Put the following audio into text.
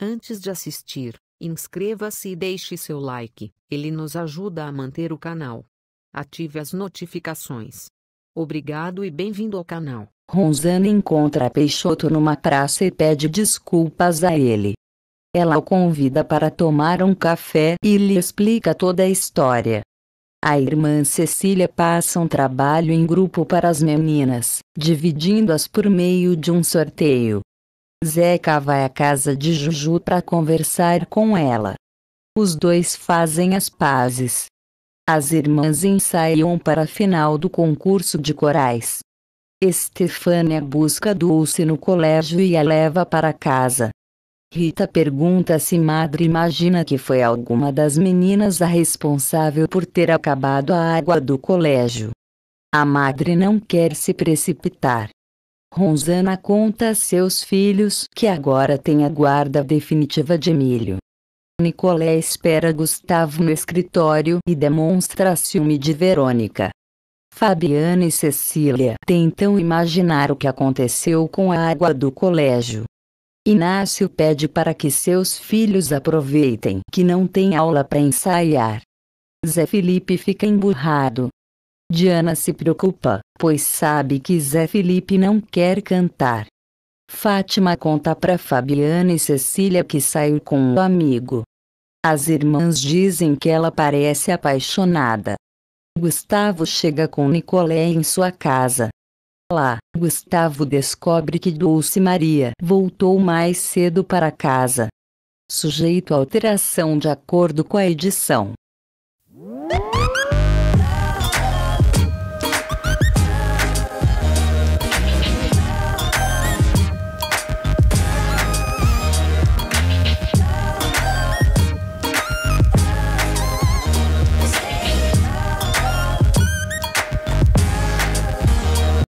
Antes de assistir, inscreva-se e deixe seu like, ele nos ajuda a manter o canal. Ative as notificações. Obrigado e bem-vindo ao canal. Ronzana encontra Peixoto numa praça e pede desculpas a ele. Ela o convida para tomar um café e lhe explica toda a história. A irmã Cecília passa um trabalho em grupo para as meninas, dividindo-as por meio de um sorteio. Zeca vai à casa de Juju para conversar com ela. Os dois fazem as pazes. As irmãs ensaiam para a final do concurso de corais. Estefânia busca Dulce no colégio e a leva para casa. Rita pergunta se Madre imagina que foi alguma das meninas a responsável por ter acabado a água do colégio. A Madre não quer se precipitar. Ronzana conta a seus filhos que agora tem a guarda definitiva de Emílio. Nicolé espera Gustavo no escritório e demonstra ciúme de Verônica. Fabiana e Cecília tentam imaginar o que aconteceu com a água do colégio. Inácio pede para que seus filhos aproveitem que não tem aula para ensaiar. Zé Felipe fica emburrado Diana se preocupa, pois sabe que Zé Felipe não quer cantar. Fátima conta para Fabiana e Cecília que saiu com um amigo. As irmãs dizem que ela parece apaixonada. Gustavo chega com Nicolé em sua casa. Lá, Gustavo descobre que Dulce Maria voltou mais cedo para casa. Sujeito a alteração de acordo com a edição.